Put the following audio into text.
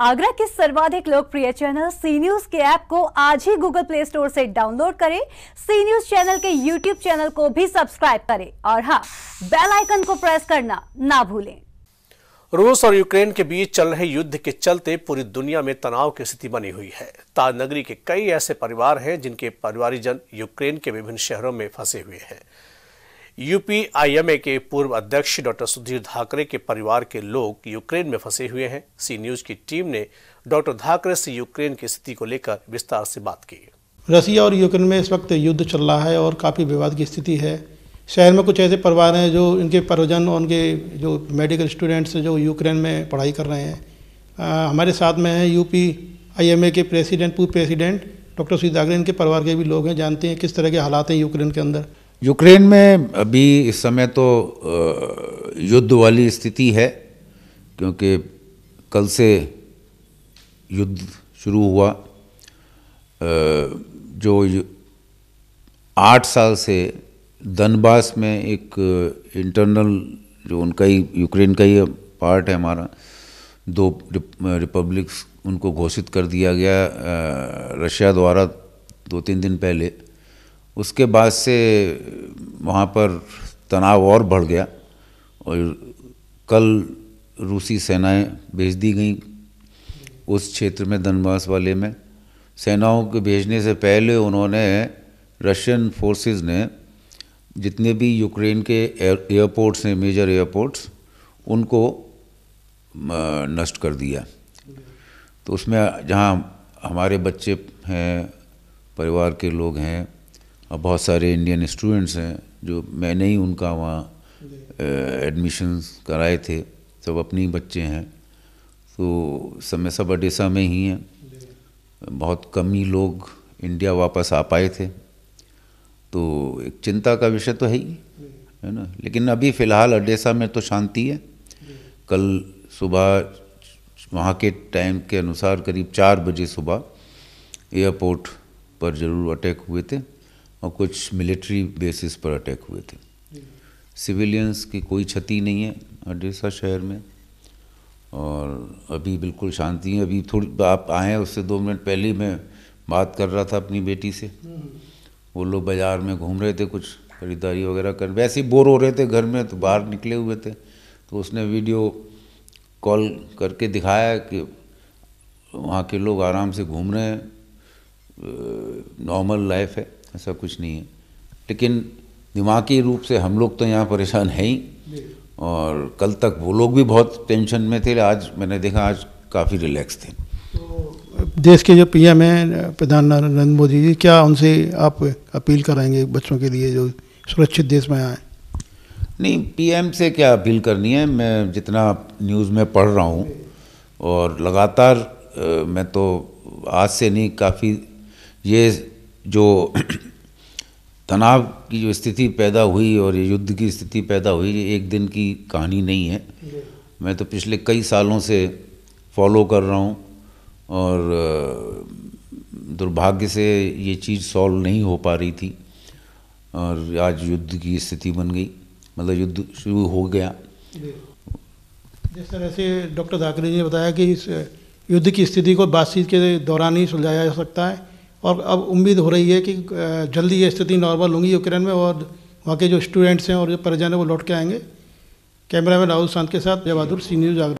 आगरा के सर्वाधिक लोकप्रिय चैनल सी न्यूज के ऐप को आज ही गूगल प्ले स्टोर से डाउनलोड करें सी न्यूज चैनल के यूट्यूब चैनल को भी सब्सक्राइब करें और हाँ बेल आइकन को प्रेस करना ना भूलें रूस और यूक्रेन के बीच चल रहे युद्ध के चलते पूरी दुनिया में तनाव की स्थिति बनी हुई है ताजनगरी के कई ऐसे परिवार हैं जिनके जन यूक्रेन के विभिन्न शहरों में फंसे हुए हैं यूपीआईएमए के पूर्व अध्यक्ष डॉक्टर सुधीर धाकरे के परिवार के लोग यूक्रेन में फंसे हुए हैं सी न्यूज की टीम ने डॉक्टर धाकरे से यूक्रेन की स्थिति को लेकर विस्तार से बात की रसिया और यूक्रेन में इस वक्त युद्ध चल रहा है और काफ़ी विवाद की स्थिति है शहर में कुछ ऐसे परिवार हैं जो इनके परिजन और उनके जो मेडिकल स्टूडेंट्स जो यूक्रेन में पढ़ाई कर रहे हैं आ, हमारे साथ में हैं यूपी आईएमए के प्रेसिडेंट पूर्व प्रेसिडेंट डॉक्टर सुधीर धाकरे इनके परिवार के भी लोग हैं जानते हैं किस तरह के हालात हैं यूक्रेन के अंदर यूक्रेन में अभी इस समय तो युद्ध वाली स्थिति है क्योंकि कल से युद्ध शुरू हुआ जो आठ साल से धनबास में एक इंटरनल जो उनका ही यूक्रेन का ही पार्ट है हमारा दो रिपब्लिक्स उनको घोषित कर दिया गया रशिया द्वारा दो तीन दिन पहले उसके बाद से वहाँ पर तनाव और बढ़ गया और कल रूसी सेनाएं भेज दी गई उस क्षेत्र में धनबास वाले में सेनाओं के भेजने से पहले उन्होंने रशियन फोर्सेस ने जितने भी यूक्रेन के एयरपोर्ट्स हैं मेजर एयरपोर्ट्स उनको नष्ट कर दिया तो उसमें जहाँ हमारे बच्चे हैं परिवार के लोग हैं और बहुत सारे इंडियन स्टूडेंट्स हैं जो मैंने ही उनका वहाँ एडमिशन्स कराए थे सब अपने ही बच्चे हैं तो सब अडेसा में ही हैं बहुत कम ही लोग इंडिया वापस आ पाए थे तो एक चिंता का विषय तो है ही है ना लेकिन अभी फ़िलहाल अडेसा में तो शांति है कल सुबह वहाँ के टाइम के अनुसार करीब चार बजे सुबह एयरपोर्ट पर ज़रूर अटैक हुए थे और कुछ मिलिट्री बेसिस पर अटैक हुए थे सिविलियंस की कोई क्षति नहीं है अडेसा शहर में और अभी बिल्कुल शांति है अभी थोड़ी आप आए उससे दो मिनट पहले मैं बात कर रहा था अपनी बेटी से वो लोग बाज़ार में घूम रहे थे कुछ खरीदारी वगैरह कर वैसे ही बोर हो रहे थे घर में तो बाहर निकले हुए थे तो उसने वीडियो कॉल करके दिखाया कि वहाँ के लोग आराम से घूम रहे हैं नॉर्मल लाइफ है ऐसा कुछ नहीं है लेकिन दिमागी रूप से हम लोग तो यहाँ परेशान हैं ही और कल तक वो लोग भी बहुत टेंशन में थे आज मैंने देखा आज काफ़ी रिलैक्स थे तो देश के जो पीएम हैं प्रधान नरेंद्र मोदी जी क्या उनसे आप अपील कराएंगे बच्चों के लिए जो सुरक्षित देश में आए नहीं पीएम से क्या अपील करनी है मैं जितना न्यूज़ में पढ़ रहा हूँ और लगातार मैं तो आज से नहीं काफ़ी ये जो तनाव की जो स्थिति पैदा हुई और ये युद्ध की स्थिति पैदा हुई ये एक दिन की कहानी नहीं है मैं तो पिछले कई सालों से फॉलो कर रहा हूँ और दुर्भाग्य से ये चीज़ सॉल्व नहीं हो पा रही थी और आज युद्ध की स्थिति बन गई मतलब युद्ध शुरू हो गया जिस तरह से डॉक्टर धाकरे जी ने बताया कि इस युद्ध की स्थिति को बातचीत के दौरान ही सुलझाया जा सकता है और अब उम्मीद हो रही है कि जल्दी ये स्थिति नॉर्मल होगी यूक्रेन में और वहाँ के जो स्टूडेंट्स हैं और जो परिजन हैं वो लौट के आएंगे कैमरा मैन राहुल शांत के साथ बहादुर सी न्यूज़ आगरा